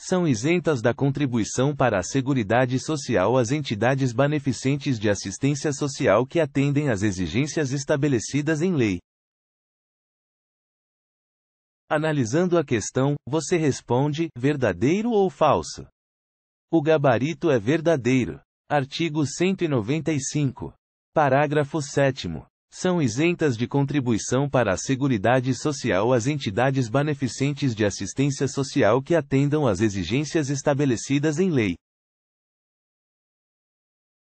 São isentas da contribuição para a Seguridade Social as entidades beneficentes de assistência social que atendem às exigências estabelecidas em lei. Analisando a questão, você responde: verdadeiro ou falso? O gabarito é verdadeiro. Artigo 195. Parágrafo 7. São isentas de contribuição para a Seguridade Social as entidades beneficentes de assistência social que atendam às exigências estabelecidas em lei.